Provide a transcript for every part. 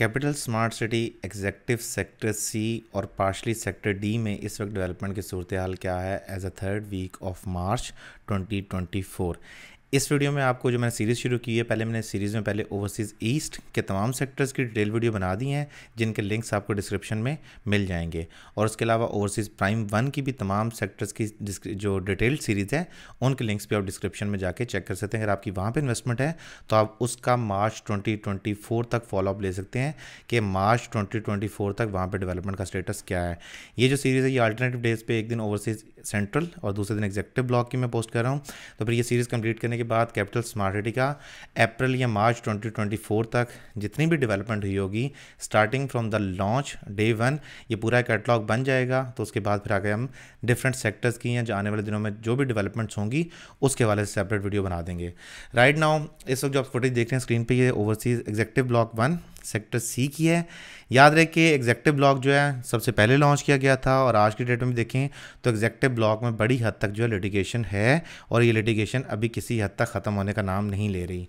capital smart City executive sector C और partially sector D में इस वक्त डेवलपमेंट की सूरत हाल क्या है as a third week of March 2024 इस वीडियो में आपको जो मैंने सीरीज़ शुरू की है पहले मैंने सीरीज़ में पहले ओवरसीज़ ईस्ट के तमाम सेक्टर्स की डिटेल वीडियो बना दी हैं जिनके लिंक्स आपको डिस्क्रिप्शन में मिल जाएंगे और उसके अलावा ओवरसीज़ प्राइम वन की भी तमाम सेक्टर्स की जो डिटेल सीरीज़ है उनके लिंक्स भी आप डिस्क्रिप्शन में जाके चेक कर सकते हैं अगर आपकी वहाँ पर इन्वेस्टमेंट है तो आप उसका मार्च ट्वेंटी तक फॉलोअप ले सकते हैं कि मार्च ट्वेंटी तक वहाँ पर डेवलपमेंट का स्टेटस क्या है ये जो सीरीज़ है ये अल्टरनेटिव डेज पर एक दिन ओवरसीज़ सेंट्रल और दूसरे दिन एग्जेक्टिव ब्लॉक की मैं पोस्ट कर रहा हूँ तो फिर ये सीरीज़ कम्प्लीट करने के बाद कैपिटल स्मार्ट सिटी का अप्रैल या मार्च 2024 तक जितनी भी डेवलपमेंट हुई होगी starting from the launch day one ये पूरा कैटलॉग बन जाएगा तो उसके बाद फिर आगे हम डिफरेंट सेक्टर्स की या जो आने वाले दिनों में जो भी डेवलपमेंट्स होंगी उसके वाले से सेपरेट वीडियो बना देंगे राइट नाउ इस वक्त जो आप फुटेज देख रहे हैं स्क्रीन पर ये overseas executive block one sector C की है याद रहे कि एग्जैक्टिव ब्लॉक जो है सबसे पहले लॉन्च किया गया था और आज की डेट में देखें तो एग्जैक्टिव ब्लॉक में बड़ी हद तक जो है लिटिगेशन है और ये लिटिगेशन अभी किसी हद तक ख़त्म होने का नाम नहीं ले रही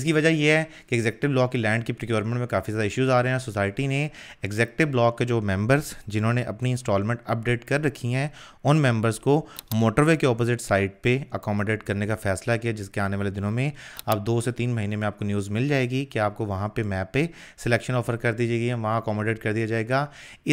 इसकी वजह यह है कि एग्जैक्टिव ब्लॉक की लैंड की प्रिक्योरमेंट में काफ़ी ज़्यादा इश्यूज़ आ रहे हैं सोसाइटी ने एग्जैक्टिव ब्लॉक के जो मेम्बर्स जिन्होंने अपनी इंस्टॉलमेंट अपडेट कर रखी हैं उन मेम्बर्स को मोटरवे के अपोजिट साइड पर अकोमोडेट करने का फैसला किया जिसके आने वाले दिनों में अब दो से तीन महीने में आपको न्यूज़ मिल जाएगी कि आपको वहाँ पर मैप पे सिलेक्शन ऑफर कर दी जाएगी वहाँ अकोमोडेट कर दिया जाएगा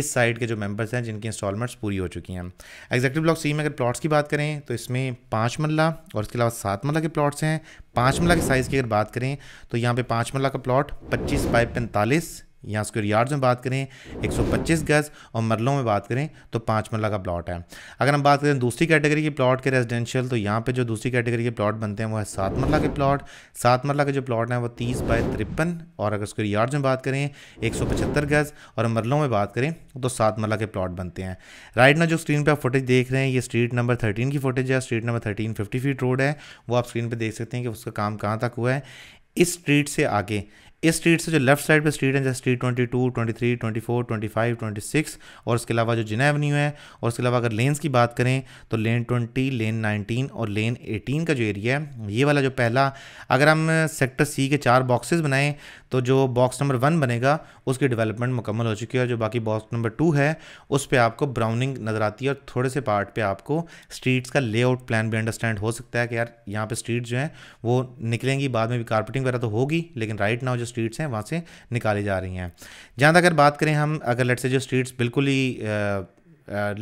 इस साइड के जो मेंबर्स हैं जिनकी इंस्टॉलमेंट्स पूरी हो चुकी हैं एग्जैक्टिव ब्लॉक सी में अगर प्लॉट्स की बात करें तो इसमें पाँच मल्ला और इसके अलावा सात मल्ला के प्लॉट्स हैं पाँच मल्ला के साइज़ की अगर बात करें तो यहाँ पर पाँच मल्ला का प्लॉट पच्चीस बाई पैंतालीस यहाँ स्क्वायर यार्ड्स में बात करें 125 गज और मरलों में बात करें तो पाँच मरला का प्लॉट है अगर हम बात करें दूसरी कैटेगरी के प्लॉट के रेजिडेंशियल तो यहाँ पे जो दूसरी कैटेगरी के प्लॉट बनते हैं वो है सात मरला के प्लॉट सात मरला के जो प्लॉट हैं वो तीस बाय तिरपन और अगर स्क्वायर यार्ड्स में बात करें एक गज और मरलों में बात करें तो सात मरला के प्लॉट बनते हैं राइट ना जो स्क्रीन पर आप फुटेज देख रहे हैं ये स्ट्रीट नंबर थर्टीन की फुटेज है street number thirteen fifty feet road है वो आप स्क्रीन पर देख सकते हैं कि उसका काम कहाँ तक हुआ है इस स्ट्रीट से आगे इस स्ट्रीट से जो लेफ्ट साइड पे स्ट्रीट है जैसे स्ट्रीट 22, 23, 24, 25, 26 और इसके अलावा जो जिना एवेन्यू है और इसके अलावा अगर लेन्स की बात करें तो लेन 20, लेन 19 और लेन 18 का जो एरिया है ये वाला जो पहला अगर हम सेक्टर सी के चार बॉक्सेस बनाएं तो जो बॉक्स नंबर वन बनेगा उसकी डेवलपमेंट मुकम्मल हो चुकी है और जो बाकी बॉक्स नंबर टू है उस पर आपको ब्राउनिंग नज़र आती है और थोड़े से पार्ट पर आपको स्ट्रीट्स का लेआउट प्लान भी अंडरस्टैंड हो सकता है कि यार यहाँ पर स्ट्रीट जो हैं वो निकलेंगी बाद में भी कारपेटिंग वगैरह तो होगी लेकिन राइट नाउ जो स्ट्रीट्स हैं वहाँ से निकाली जा रही हैं जहाँ तक अगर बात करें हम अगर लेट से जो स्ट्रीट्स बिल्कुल ही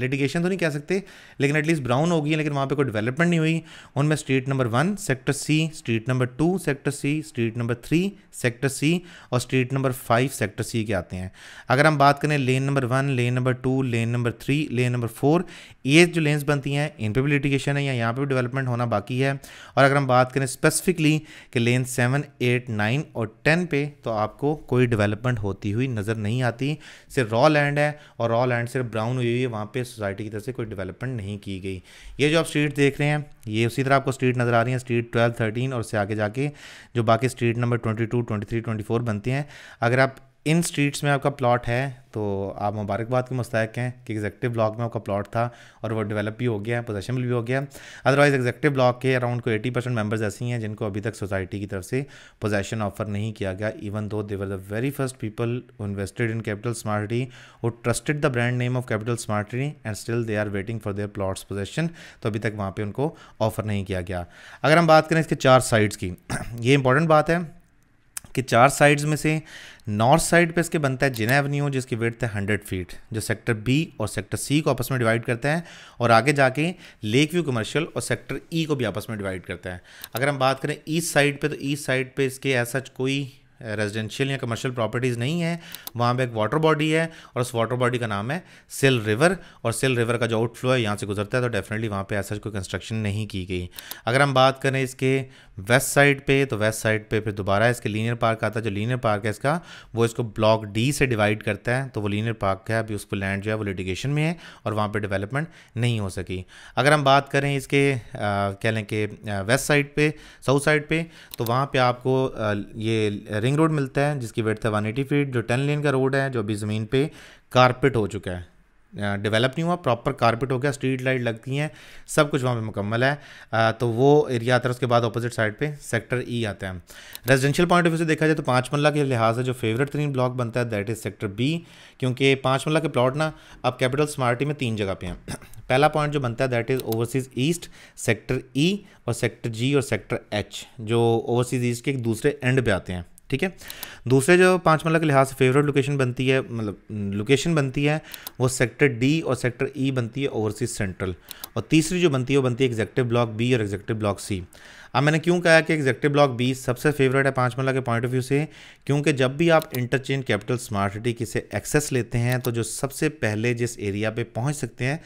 लिटिगेशन तो नहीं कह सकते लेकिन एटलीस्ट ब्राउन हो गई है लेकिन वहाँ पे कोई डेवलपमेंट नहीं हुई उनमें street number one sector C street number two sector C street number three sector C और street number five sector C के आते हैं अगर हम बात करें lane number one lane number two lane number three lane number four ये जो लेंस बनती हैं इन पर भी लिटिगेशन है या यहाँ पर भी डेवलपमेंट होना बाकी है और अगर हम बात करें स्पेसिफिकली कि लेन सेवन एट नाइन और टेन पे तो आपको कोई डेवलपमेंट होती हुई नज़र नहीं आती सिर्फ रॉ लैंड है और रॉ लैंड सिर्फ ब्राउन हुई हुई है वहाँ पर सोसाइटी की तरफ से कोई डेवलपमेंट नहीं की गई ये जो आप स्ट्रीट देख रहे हैं ये उसी तरह आपको स्ट्रीट नज़र आ रही है स्ट्रीट ट्वेल्व थर्टीन और उससे आगे जाके जो बाकी street number twenty two twenty three twenty four बनती हैं अगर आप इन स्ट्रीट्स में आपका प्लॉट है तो आप मुबारकबाद के मुस्तक हैं कि एग्जेक्टिव ब्लॉक में आपका प्लॉट था और वो डेवलप भी हो गया है पोजेशनबल भी हो गया अदरवाइज़ एग्जेक्टिव ब्लॉक के अराउंड को 80 परसेंट मेम्बर्स ऐसी हैं जिनको अभी तक सोसाइटी की तरफ से पोजेशन ऑफर नहीं किया गया even though they were the very first people invested in Capital Smarty who trusted the brand name of Capital Smarty and still they are waiting for their plots possession तो अभी तक वहाँ पर उनको ऑफर नहीं किया गया अगर हम बात करें इसके चार साइड्स की ये इंपॉर्टेंट बात है इसके चार साइड्स में से नॉर्थ साइड पे इसके बनता है जिना एवन्यू जिसकी वेट है हंड्रेड फीट जो सेक्टर बी और सेक्टर सी को आपस में डिवाइड करता है और आगे जाके लेक व्यू कमर्शियल और सेक्टर ई e को भी आपस में डिवाइड करता है अगर हम बात करें ईस्ट साइड पर तो ईस्ट साइड पर इसके ऐसा कोई रेजिडेंशियल या कमर्शियल प्रॉपर्टीज़ नहीं है वहाँ पे एक वाटर बॉडी है और उस वाटर बॉडी का नाम है सिल रिवर और सिल रिवर का जो आउटफ्लो है यहाँ से गुजरता है तो डेफिनेटली वहाँ पे ऐसा कोई कंस्ट्रक्शन नहीं की गई अगर हम बात करें इसके वेस्ट साइड पे तो वेस्ट साइड पे फिर दोबारा इसके लीनियर पार्क आता है जो लीनियर पार्क है इसका वो इसको ब्लॉक डी से डिवाइड करता है तो वो लीनियर पार्क है अभी उसको लैंड जो है वो लिटिगेशन में है और वहाँ पर डेवलपमेंट नहीं हो सकी अगर हम बात करें इसके कह लें कि वेस्ट साइड पर साउथ साइड पर तो वहाँ पर आपको ये रिंग रोड मिलता है जिसकी वेट है वन एटी फीट जो टेन लेन का रोड है जो अभी ज़मीन पे कारपेट हो चुका है डेवलप नहीं हुआ प्रॉपर कारपेट हो गया स्ट्रीट लाइट लगती हैं सब कुछ वहाँ पे मुकम्मल है आ, तो वो एरिया आता है उसके बाद अपोजिट साइड पे सेक्टर ई आते हैं रेजिडेंशियल पॉइंट ऑफ व्यू से देखा जाए तो पाँच मल्ला के लिहाज से जो फेवरेट तरीन ब्लॉक बनता है दैट इज़ सेक्टर बी क्योंकि पाँच मल्ला के प्लॉट ना अब कैपिटल स्मार्टी में तीन जगह पे हैं पहला पॉइंट जो बनता है that is overseas east sector E और सेक्टर जी और सेक्टर एच जो ओवरसीज़ ईस्ट के एक दूसरे एंड पे आते हैं ठीक है दूसरे जो पाँच मल्ला के लिहाज से फेवरेट लोकेशन बनती है मतलब लोकेशन बनती है वो सेक्टर डी और सेक्टर ई e बनती है ओवरसीज सेंट्रल और तीसरी जो बनती है वो बनती है एग्जेक्टिव ब्लॉक बी और एग्जेक्टिव ब्लॉक सी अब मैंने क्यों कहा कि एग्जेक्टिव ब्लॉक बी सबसे फेवरेट है पाँच मल्ला के पॉइंट ऑफ व्यू से क्योंकि जब भी आप इंटरचेंज कैपिटल स्मार्ट सिटी किसे से एक्सेस लेते हैं तो जो सबसे पहले जिस एरिया पर पहुँच सकते हैं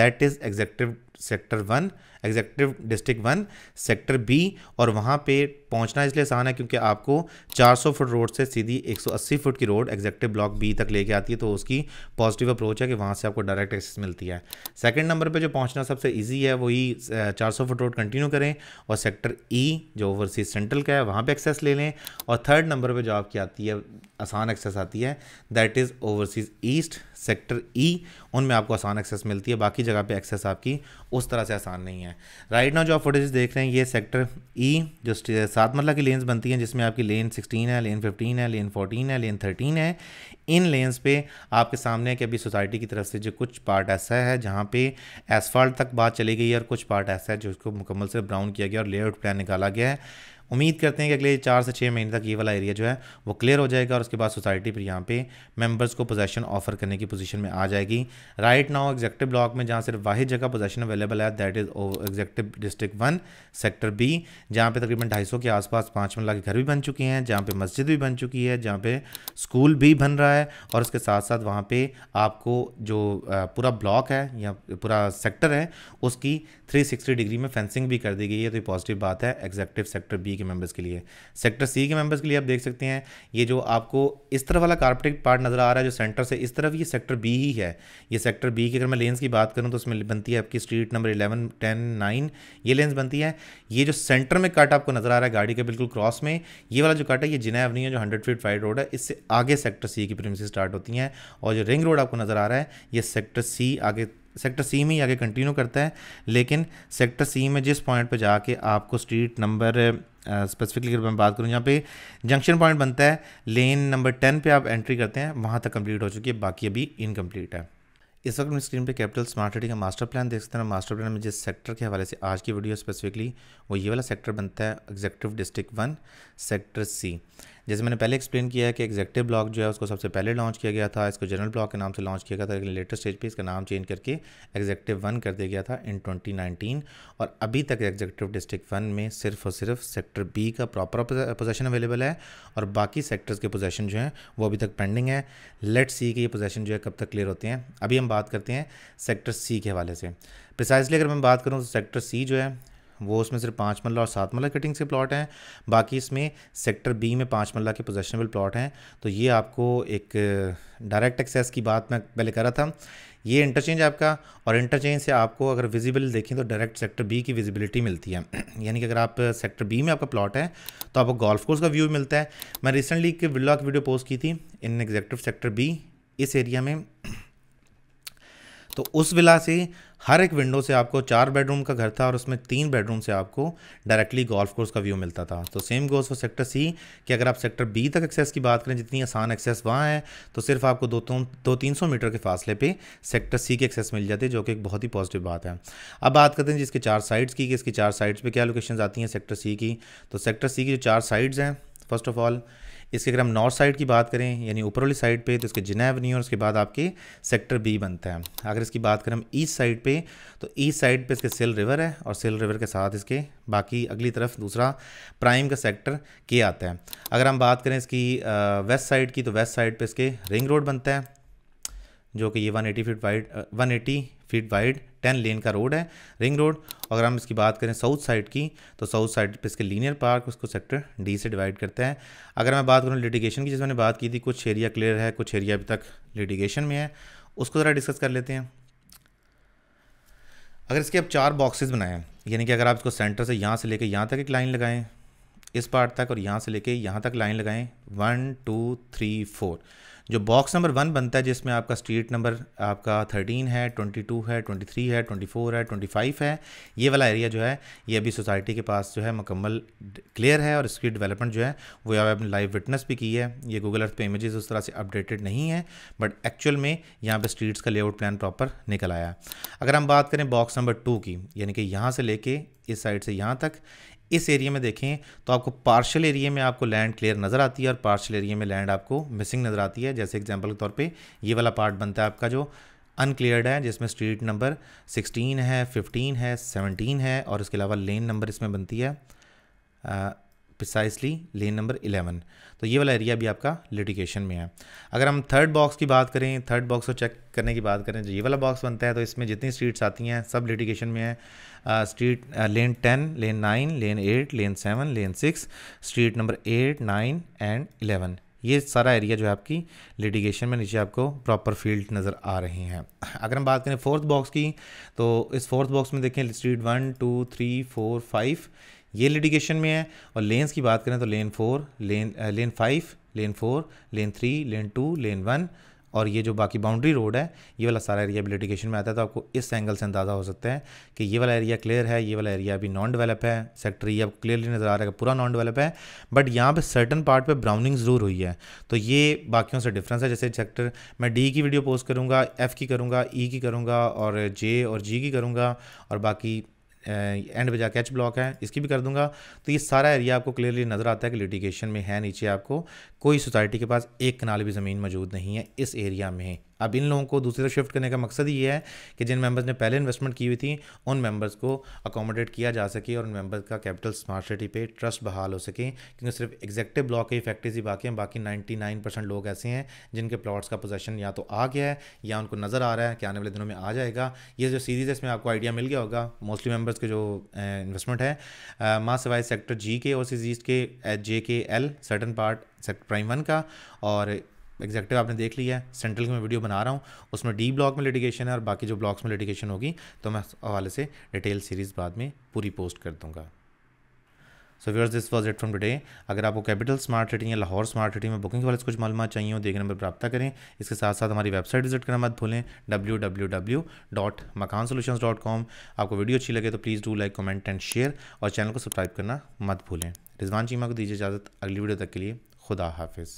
that is executive sector one executive district one sector B और वहाँ पे पहुँचना इसलिए आसान है क्योंकि आपको 400 फुट रोड से सीधी 180 फुट की रोड एग्जेक्टिव ब्लॉक बी तक लेके आती है तो उसकी पॉजिटिव अप्रोच है कि वहाँ से आपको डायरेक्ट एक्सेस मिलती है सेकेंड नंबर पर जो पहुँचना सबसे ईजी है वही चार फुट रोड कंटिन्यू करें और सेक्टर ई e, जो ओवरसीज सेंट्रल का है वहाँ पर एक्सेस ले लें और थर्ड नंबर पर जो आपकी आती है आसान एक्सेस आती है that is overseas east sector E e, उनमें आपको आसान एक्सेस मिलती है बाकी जगह पे एक्सेस आपकी उस तरह से आसान नहीं है राइट ना जो आप फुटेज देख रहे हैं ये सेक्टर ई e, जो सात मरला की लेंस बनती हैं जिसमें आपकी लेन सिक्सटीन है लेन फिफ्टीन है लेन फोर्टीन है लेन थर्टीन है इन लेंस पे आपके सामने है कि अभी सोसाइटी की तरफ से जो कुछ पार्ट ऐसा है जहाँ पे एसफाल्ट तक बात चली गई है और कुछ पार्ट ऐसा है जिसको मुकम्मल से ब्राउन किया गया और लेआउट प्लान निकाला गया है उम्मीद करते हैं कि अगले चार से छः महीने तक ये वाला एरिया जो है वो क्लियर हो जाएगा और उसके बाद सोसाइटी फिर यहाँ पे मेंबर्स को पोजेशन ऑफर करने की पोजीशन में आ जाएगी राइट नाउ एग्जेक्टिव ब्लॉक में जहाँ सिर्फ वाहि जगह पोजेशन अवेलेबल है that is executive district one sector B जहाँ पर तकरीबन ढाई के आसपास पाँच मरला के घर भी बन चुके हैं जहाँ पर मस्जिद भी बन चुकी है जहाँ पर स्कूल भी बन रहा है और उसके साथ साथ वहाँ पर आपको जो पूरा ब्लॉक है या पूरा सेक्टर है उसकी थ्री डिग्री में फेंसिंग भी कर दी गई है तो ये पॉजिटिव बात है एग्जेक्टिव सेक्टर बी के मेंबर्स के लिए सेक्टर सी के मेंबर्स के लिए आप देख सकते हैं ये जो आपको इस तरफ वाला कार्पेट पार्ट नज़र आ रहा है जो सेंटर से इस तरफ ये सेक्टर बी ही है ये सेक्टर बी की अगर मैं लेंस की बात करूँ तो उसमें बनती है आपकी street number eleven ten nine ये लेंस बनती है ये जो सेंटर में कट आपको नज़र आ रहा है गाड़ी के बिल्कुल क्रॉस में ये वाला जो कट है ये जिना एवनी है जो हंड्रेड फीट वाइड रोड है इससे आगे सेक्टर सी की प्रिमसी स्टार्ट होती हैं और जो रिंग रोड आपको नज़र आ रहा है ये सेक्टर सी आगे सेक्टर सी में ही आगे कंटिन्यू करता है लेकिन सेक्टर सी में जिस पॉइंट पर जाके आपको स्ट्रीट नंबर स्पेसिफिकली अगर मैं बात करूँ जहाँ पे जंक्शन पॉइंट बनता है लेन नंबर टेन पे आप एंट्री करते हैं वहाँ तक कंप्लीट हो चुकी है बाकी अभी इनकम्प्लीट है इस वक्त हम स्क्रीन पे कैपिटल स्मार्ट सिटी का मास्टर प्लान देख सकते हैं मास्टर प्लान में जिस सेक्टर के हवाले से आज की वीडियो स्पेसिफिकली वो ये वाला सेक्टर बनता है executive district one sector C जैसे मैंने पहले एक्सप्लेन किया है कि एग्जेक्टिव ब्लॉक जो है उसको सबसे पहले लॉन्च किया गया था इसको जनरल ब्लॉक के नाम से लॉन्च किया गया था लेकिन लेटेस्ट स्टेज पर इसका नाम चेंज करके एग्जेक्टिव वन कर दिया गया था इन ट्वेंटी और अभी तक एग्जेक्टिव डिस्ट्रिक्ट वन में सिर्फ और सिर्फ सेक्टर बी का प्रॉपर पोजेशन अवेलेबल है और बाकी सेक्टर्स के पोजेशन जो हैं वो अभी तक पेंडिंग है लेट सी के ये पोजेशन जो है कब तक क्लियर होते हैं अभी हम बात करते हैं सेक्टर सी के हवाले से प्रिसाइसली अगर मैं बात करूँ तो सेक्टर सी जो है वो उसमें सिर्फ पाँच मल्ला और सात मल्ला कटिंग से प्लॉट हैं बाकी इसमें सेक्टर बी में पाँच मल्ला के पोजेशनेबल प्लॉट हैं तो ये आपको एक डायरेक्ट uh, एक्सेस की बात मैं पहले कर रहा था ये इंटरचेंज आपका और इंटरचेंज से आपको अगर विजिबल देखें तो डायरेक्ट सेक्टर बी की विजिबिलिटी मिलती है यानी कि अगर आप सेक्टर बी में आपका प्लॉट है तो आपको गोल्फ कोर्स का व्यू मिलता है मैं रिसेंटली एक की वीडियो पोस्ट की थी इन एग्जेक्टिव सेक्टर बी इस एरिया में तो उस विला से हर एक विंडो से आपको चार बेडरूम का घर था और उसमें तीन बेडरूम से आपको डायरेक्टली गोल्फ कोर्स का व्यू मिलता था तो same goes for sector C कि अगर आप सेक्टर बी तक एक्सेस की बात करें जितनी आसान एक्सेस वहाँ है तो सिर्फ आपको दो तीन दो तीन सौ मीटर के फासले पे सेक्टर सी की एक्सेस मिल जाती है जो कि एक बहुत ही पॉजिटिव बात है अब बात करते हैं जिसके चार साइड्स की कि इसकी चार साइड्स पर क्या लोकेशन आती हैं सेक्टर सी की तो सेक्टर सी की जो चार साइड्स हैं फर्स्ट ऑफ ऑल इसके अगर हम नॉर्थ साइड की बात करें यानी ऊपर वाली साइड पे तो इसके जिना एवेन्यू और उसके बाद आपके सेक्टर बी बनता है अगर इसकी बात करें हम ईस्ट साइड पे तो ईस्ट साइड पे इसके सेल रिवर है और सेल रिवर के साथ इसके बाकी अगली तरफ दूसरा प्राइम का सेक्टर के आता है अगर हम बात करें इसकी वेस्ट साइड की तो वेस्ट साइड पर इसके रिंग रोड बनता है जो कि ये one feet wide one feet wide ten lane का रोड है रिंग रोड अगर हम इसकी बात करें साउथ साइड की तो साउथ साइड पे इसके लीनियर पार्क उसको सेक्टर डी से डिवाइड करते हैं अगर मैं बात करूँ लिटिगेशन की जिस मैंने बात की थी कुछ एरिया क्लियर है कुछ एरिया अभी तक लिटिगेशन में है उसको ज़रा डिस्कस कर लेते हैं अगर इसके आप चार बॉक्सेज बनाएं यानी कि अगर आप इसको सेंटर से यहाँ से लेकर यहाँ तक एक लाइन लगाएं इस पार्ट तक और यहाँ से लेके यहाँ तक लाइन लगाएं वन टू थ्री फोर जो बॉक्स नंबर वन बनता है जिसमें आपका स्ट्रीट नंबर आपका थर्टीन है ट्वेंटी टू है ट्वेंटी थ्री है ट्वेंटी फोर है ट्वेंटी फाइव है ये वाला एरिया जो है ये अभी सोसाइटी के पास जो है मुकम्मल क्लियर है और इसकी डेवलपमेंट जो है वो अपने लाइव विटनेस भी की है ये गूगल अर्थ पे इमेजेस उस तरह से अपडेटेड नहीं है बट एक्चुअल में यहाँ पर स्ट्रीट्स का लेआउट प्लान प्रॉपर निकल आया अगर हम बात करें बॉक्स नंबर टू की यानी कि यहाँ से लेके इस साइड से यहाँ तक इस एरिया में देखें तो आपको पार्शल एरिया में आपको लैंड क्लियर नज़र आती है और पार्शल एरिया में लैंड आपको मिसिंग नज़र आती है जैसे एग्जाम्पल के तौर पर ये वाला पार्ट बनता है आपका जो अनक्लियर्ड है जिसमें स्ट्रीट नंबर 16 है 15 है 17 है और इसके अलावा लेन नंबर इसमें बनती है प्रिसाइसली लेन नंबर 11 तो ये वाला एरिया भी आपका लिटिगेशन में है अगर हम थर्ड बॉक्स की बात करें थर्ड बॉक्स को चेक करने की बात करें जो तो ये वाला बॉक्स बनता है तो इसमें जितनी स्ट्रीट्स आती हैं सब लिटिगेशन में है street lane ten lane nine lane eight lane seven lane six street number eight nine and eleven ये सारा एरिया जो है आपकी लिटिगेशन में नीचे आपको प्रॉपर फील्ड नज़र आ रहे हैं अगर हम बात करें फोर्थ बॉक्स की तो इस फोर्थ बॉक्स में देखें street one two three four five ये लिटिगेशन में है और लेंस की बात करें तो lane four lane lane five lane four lane three lane two lane one और ये जो बाकी बाउंड्री रोड है ये वाला सारा एरिया भी लिटिगेशन में आता है तो आपको इस एंगल से अंदाज़ा हो सकता है कि ये वाला एरिया क्लियर है ये वाला एरिया अभी नॉन डेवलप है सेक्टर ये आपको क्लियरली नज़र आ रहा है पूरा नॉन डेवलप है बट यहाँ पे सर्टन पार्ट पे ब्राउनिंग ज़रूर हुई है तो ये बाकियों से डिफरेंस है जैसे सेक्टर मैं डी की वीडियो पोस्ट करूँगा एफ़ की करूँगा ई e की करूँगा और जे और जी की करूँगा और बाकी एंड बजा कैच ब्लॉक है इसकी भी कर दूंगा तो ये सारा एरिया आपको क्लियरली नज़र आता है कि लिटिगेशन में है नीचे आपको कोई सोसाइटी के पास एक कनाल भी ज़मीन मौजूद नहीं है इस एरिया में अब इन लोगों को दूसरी तरफ शिफ्ट करने का मकसद ये है कि जिन मेंबर्स ने पहले इन्वेस्टमेंट की हुई थी उन मेंबर्स को अकोमोडेट किया जा सके और उन मेंबर्स का कैपिटल स्मार्ट सिटी पे ट्रस्ट बहाल हो सके क्योंकि सिर्फ एग्जेक्टिव ब्लॉक के फैक्ट्रीज ही बाकी हैं बाकी नाइन्टी परसेंट लोग ऐसे हैं जिनके प्लाट्स का पोजेशन या तो आ गया है या उनको नज़र आ रहा है कि आने वाले दिनों में आ जाएगा ये जो सीरीज़ है इसमें आपको आइडिया मिल गया होगा मोस्टली मेम्बर्स के जो इन्वेस्टमेंट है माँ सवाई सेक्टर जी के और सीरीज के J K L certain part sector prime one का और एग्जैक्टिव आपने देख लिया है सेंट्रल की मैं वीडियो बना रहा हूँ उसमें डी ब्लॉक में लिटिगेशन है और बाकी जो ब्लॉक्स में लिटिगेशन होगी तो मैं हवाले से डिटेल सीरीज़ बाद में पूरी पोस्ट कर दूँगा so viewers this was it from today अगर आपको कैपिटल स्मार्ट सिटी या लाहौर स्मार्ट सिटी में बुकिंग के वाले कुछ मालूम चाहिए हो देखने नंबर प्राप्त करें इसके साथ साथ हमारी वेबसाइट विजिट करना मत भूलें W W W dot Makaan solution dot com आपको वीडियो अच्छी लगे तो please do like comment and share और चैनल को सब्सक्राइब करना मत भूलें रिजवान चीमा को दीजिए इजाज़त अगली वीडियो तक के लिए खुदा हाफिज़